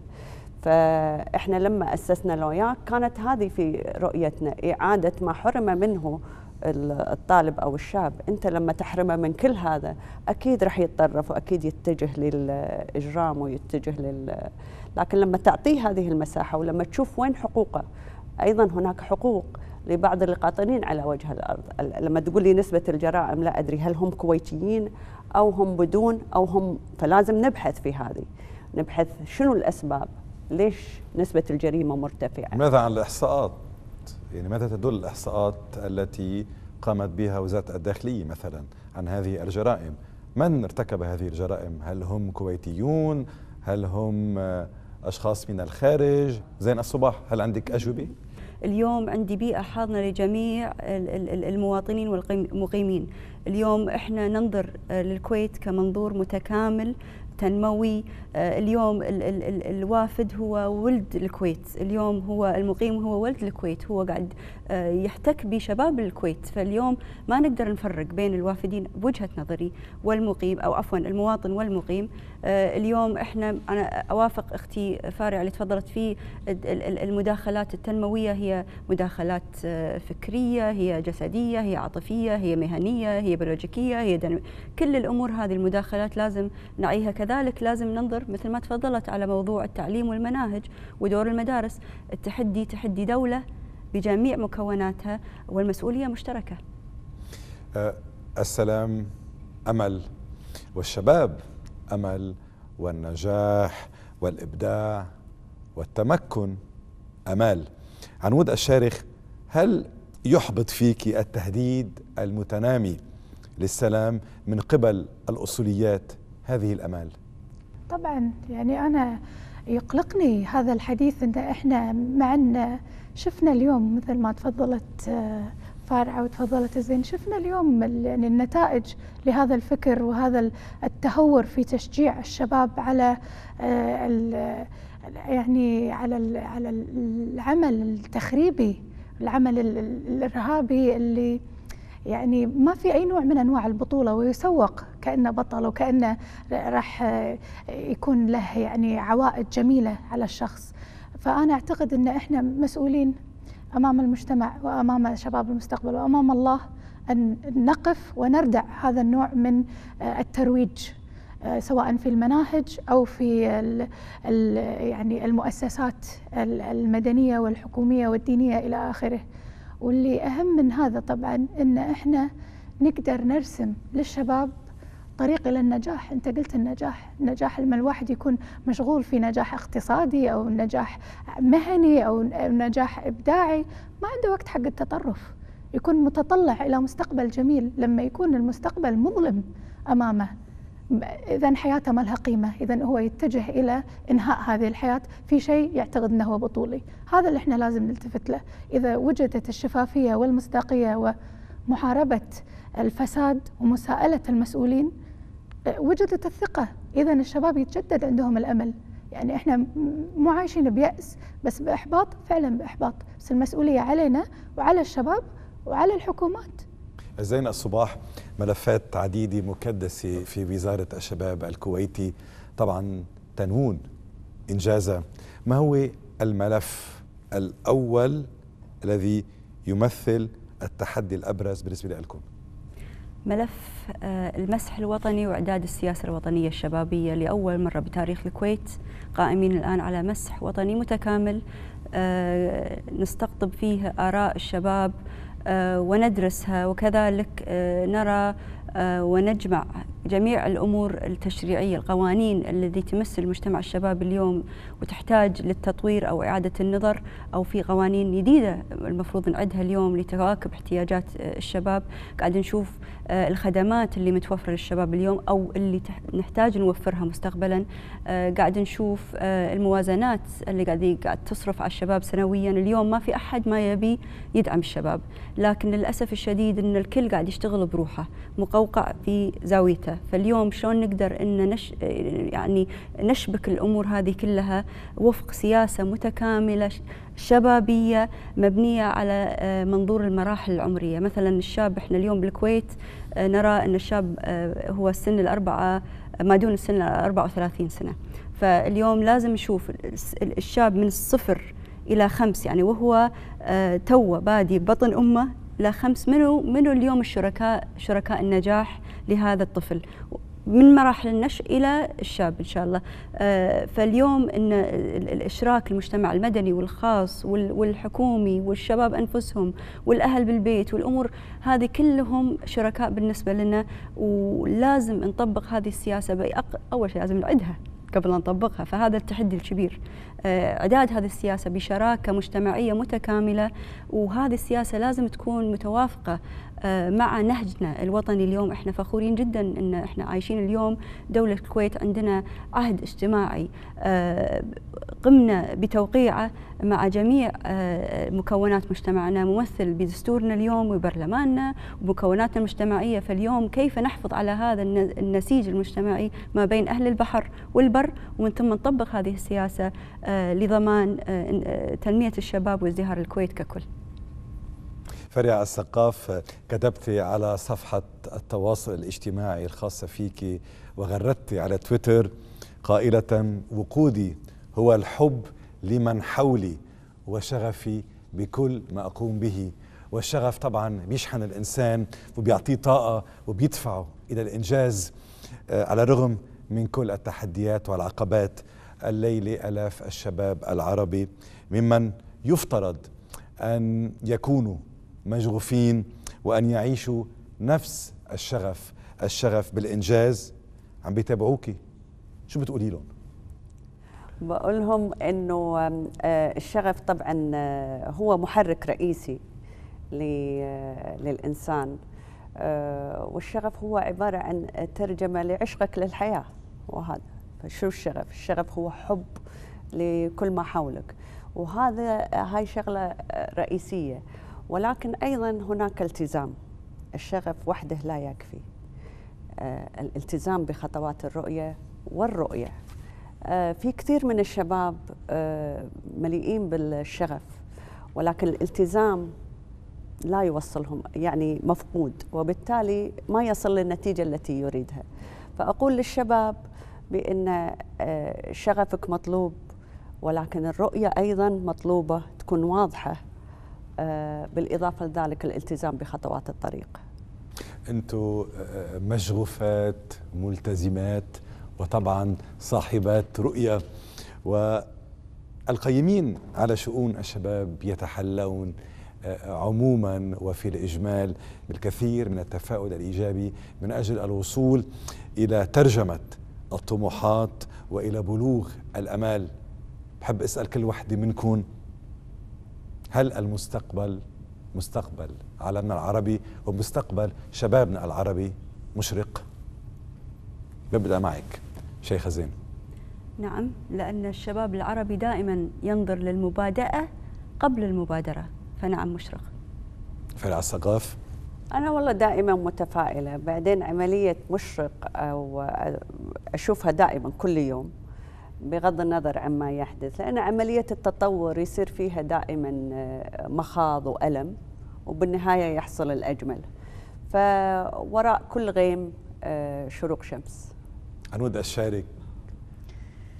فإحنا لما أسسنا لوياك كانت هذه في رؤيتنا إعادة ما حرم منه الطالب او الشاب انت لما تحرمه من كل هذا اكيد راح يتطرف واكيد يتجه للاجرام ويتجه لل لكن لما تعطيه هذه المساحه ولما تشوف وين حقوقه ايضا هناك حقوق لبعض القاطنين على وجه الارض لما تقول لي نسبه الجرائم لا ادري هل هم كويتيين او هم بدون او هم فلازم نبحث في هذه نبحث شنو الاسباب ليش نسبه الجريمه مرتفعه ماذا عن الاحصاءات يعني ماذا تدل الإحصاءات التي قامت بها وزارة الداخلية مثلا عن هذه الجرائم من ارتكب هذه الجرائم هل هم كويتيون هل هم أشخاص من الخارج زين الصباح هل عندك أجوبة؟ اليوم عندي بيئة حاضنة لجميع المواطنين والمقيمين اليوم احنا ننظر للكويت كمنظور متكامل تنموي آه، اليوم ال ال ال الوافد هو ولد الكويت اليوم هو المقيم هو ولد الكويت هو قاعد آه، يحتك بشباب الكويت فاليوم ما نقدر نفرق بين الوافدين بوجهة نظري والمقيم أو عفوا المواطن والمقيم آه، اليوم احنا أنا أوافق أختي فارع اللي تفضلت فيه المداخلات التنموية هي مداخلات فكرية هي جسدية هي عاطفية هي مهنية هي بيولوجيكية هي دنمية. كل الأمور هذه المداخلات لازم نعيها كذلك لازم ننظر مثل ما تفضلت على موضوع التعليم والمناهج ودور المدارس التحدي تحدي دولة بجميع مكوناتها والمسؤولية مشتركة أه، السلام أمل والشباب أمل والنجاح والإبداع والتمكن أمال عنود الشارخ هل يحبط فيك التهديد المتنامي للسلام من قبل الأصوليات هذه الأمال؟ طبعا يعني أنا يقلقني هذا الحديث أن إحنا مع أن شفنا اليوم مثل ما تفضلت آه، فارعة وتفضلت زين شفنا اليوم يعني النتائج لهذا الفكر وهذا التهور في تشجيع الشباب على آه، يعني على على العمل التخريبي العمل الارهابي اللي يعني ما في اي نوع من انواع البطوله ويسوق كأنه بطل وكأنه راح يكون له يعني عوائد جميلة على الشخص فأنا أعتقد أن إحنا مسؤولين أمام المجتمع وأمام شباب المستقبل وأمام الله أن نقف ونردع هذا النوع من الترويج سواء في المناهج او في الـ الـ يعني المؤسسات المدنيه والحكوميه والدينيه الى اخره واللي اهم من هذا طبعا ان احنا نقدر نرسم للشباب طريق الى النجاح انت قلت النجاح النجاح لما الواحد يكون مشغول في نجاح اقتصادي او نجاح مهني او نجاح ابداعي ما عنده وقت حق التطرف يكون متطلع الى مستقبل جميل لما يكون المستقبل مظلم امامه اذا حياته ما لها قيمه اذا هو يتجه الى انهاء هذه الحياه في شيء يعتقد انه هو بطولي هذا اللي احنا لازم نلتفت له اذا وجدت الشفافيه والمصداقيه ومحاربه الفساد ومساءله المسؤولين وجدت الثقة إذا الشباب يتجدد عندهم الأمل يعني احنا مو عايشين بيأس بس بإحباط فعلا بإحباط بس المسؤولية علينا وعلى الشباب وعلى الحكومات زين الصباح ملفات عديدة مكدسة في وزارة الشباب الكويتي طبعا تنوون إنجازها ما هو الملف الأول الذي يمثل التحدي الأبرز بالنسبة لكم؟ ملف آه، المسح الوطني وإعداد السياسة الوطنية الشبابية لأول مرة بتاريخ الكويت قائمين الآن على مسح وطني متكامل آه، نستقطب فيه آراء الشباب آه، وندرسها وكذلك نرى ونجمع جميع الامور التشريعيه القوانين التي تمس المجتمع الشباب اليوم وتحتاج للتطوير او اعاده النظر او في قوانين جديده المفروض نعدها اليوم لتواكب احتياجات الشباب قاعد نشوف آه، الخدمات اللي متوفره للشباب اليوم او اللي نحتاج نوفرها مستقبلا آه، قاعد نشوف آه، الموازنات اللي قاعد قاعد تصرف على الشباب سنويا اليوم ما في احد ما يبي يدعم الشباب لكن للاسف الشديد ان الكل قاعد يشتغل بروحه مقوقع في زاويته فاليوم شلون نقدر ان نش يعني نشبك الامور هذه كلها وفق سياسه متكامله شبابية مبنية على آه، منظور المراحل العمرية مثلا الشاب احنا اليوم بالكويت آه، نرى أن الشاب آه، هو السن الأربعة ما دون السن 34 سنة فاليوم لازم نشوف الشاب من الصفر إلى خمس يعني وهو توه بادي بطن أمه إلى خمس منو منو اليوم الشركاء شركاء النجاح لهذا الطفل من مراحل النشء الى الشاب ان شاء الله آه، فاليوم ان الاشراك المجتمع المدني والخاص والحكومي والشباب انفسهم والاهل بالبيت والامور هذه كلهم شركاء بالنسبه لنا ولازم نطبق هذه السياسه بأق... اول شيء لازم نعدها قبل أن نطبقها فهذا التحدي الكبير آه، إعداد هذه السياسة بشراكة مجتمعية متكاملة وهذه السياسة لازم تكون متوافقة آه، مع نهجنا الوطني اليوم احنا فخورين جدا ان احنا عايشين اليوم دولة الكويت عندنا عهد اجتماعي آه، قمنا بتوقيعه مع جميع آه، مكونات مجتمعنا ممثل بدستورنا اليوم وبرلماننا ومكوناتنا المجتمعية فاليوم كيف نحفظ على هذا النسيج المجتمعي ما بين أهل البحر والبر ومن ثم نطبق هذه السياسة لضمان تنمية الشباب وازدهار الكويت ككل فريع السقاف كتبت على صفحة التواصل الاجتماعي الخاصة فيك وغردت على تويتر قائلة وقودي هو الحب لمن حولي وشغفي بكل ما أقوم به والشغف طبعا بيشحن الإنسان وبيعطيه طاقة وبيدفعه إلى الإنجاز آه، على الرغم من كل التحديات والعقبات الليلة ألاف الشباب العربي ممن يفترض أن يكونوا مجغوفين وأن يعيشوا نفس الشغف الشغف بالإنجاز عم بيتابعوكي شو بتقولي لهم؟ بقولهم انه آه، الشغف طبعا آه، هو محرك رئيسي آه، للانسان والشغف هو عباره عن ترجمه لعشقك للحياه وهذا فشو الشغف؟ الشغف هو حب لكل ما حولك وهذا هاي شغله رئيسيه ولكن أيضا هناك التزام الشغف وحده لا يكفي آه، الالتزام بخطوات الرؤية والرؤية آه، في كثير من الشباب آه، مليئين بالشغف ولكن الالتزام لا يوصلهم يعني مفقود وبالتالي ما يصل للنتيجة التي يريدها فأقول للشباب بأن شغفك مطلوب ولكن الرؤية أيضا مطلوبة تكون واضحة بالاضافه لذلك الالتزام بخطوات الطريق. انتم آه، مشغوفات ملتزمات وطبعا صاحبات رؤيه والقيمين على شؤون الشباب يتحلون آه، عموما وفي الاجمال بالكثير من التفاؤل الايجابي من اجل الوصول الى ترجمه الطموحات والى بلوغ الامال بحب اسال كل وحده منكم هل المستقبل مستقبل عالمنا العربي ومستقبل شبابنا العربي مشرق ببدأ معك شيخة زين نعم لأن الشباب العربي دائما ينظر للمبادئة قبل المبادرة فنعم مشرق فرع الثقاف أنا والله دائما متفائلة بعدين عملية مشرق أو أشوفها دائما كل يوم بغض النظر عما يحدث لأن عملية التطور يصير فيها دائما آه، مخاض وألم وبالنهاية يحصل الأجمل فوراء كل غيم آه، شروق شمس أنود أشارك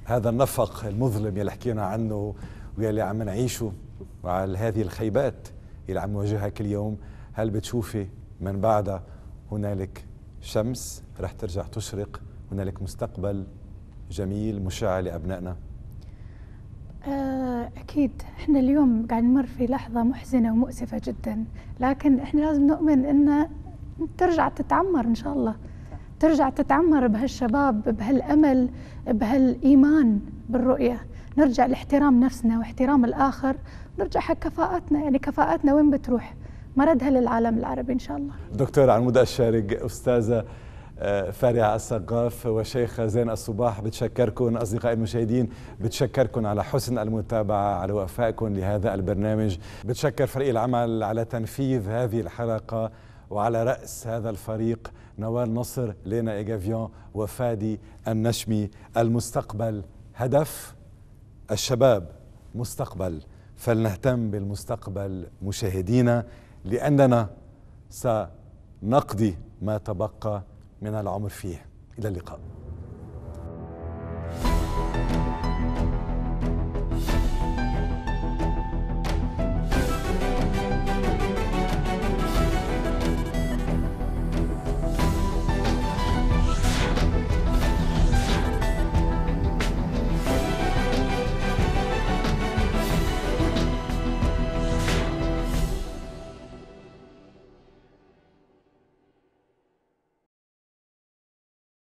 هذا النفق المظلم يلي حكينا عنه ويلي عم نعيشه وعلى هذه الخيبات اللي عم نواجهها كل يوم هل بتشوفي من بعدها هنالك شمس رح ترجع تشرق هنالك مستقبل جميل مشع لابنائنا؟ آه، أكيد إحنا اليوم قاعد نمر في لحظة محزنة ومؤسفة جدا لكن إحنا لازم نؤمن إن ترجع تتعمر إن شاء الله ترجع تتعمر بهالشباب بهالأمل بهالإيمان بالرؤية نرجع لاحترام نفسنا واحترام الآخر نرجع حق كفاءاتنا يعني كفاءاتنا وين بتروح مردها للعالم العربي إن شاء الله دكتور عمود الشارق أستاذة فارع السقاف وشيخ زين الصباح بتشكركم أصدقائي المشاهدين بتشكركم على حسن المتابعة على وفائكم لهذا البرنامج بتشكر فريق العمل على تنفيذ هذه الحلقة وعلى رأس هذا الفريق نوال نصر لينا إيجافيون وفادي النشمي المستقبل هدف الشباب مستقبل فلنهتم بالمستقبل مشاهدينا لأننا سنقضي ما تبقى من العمر فيه إلى اللقاء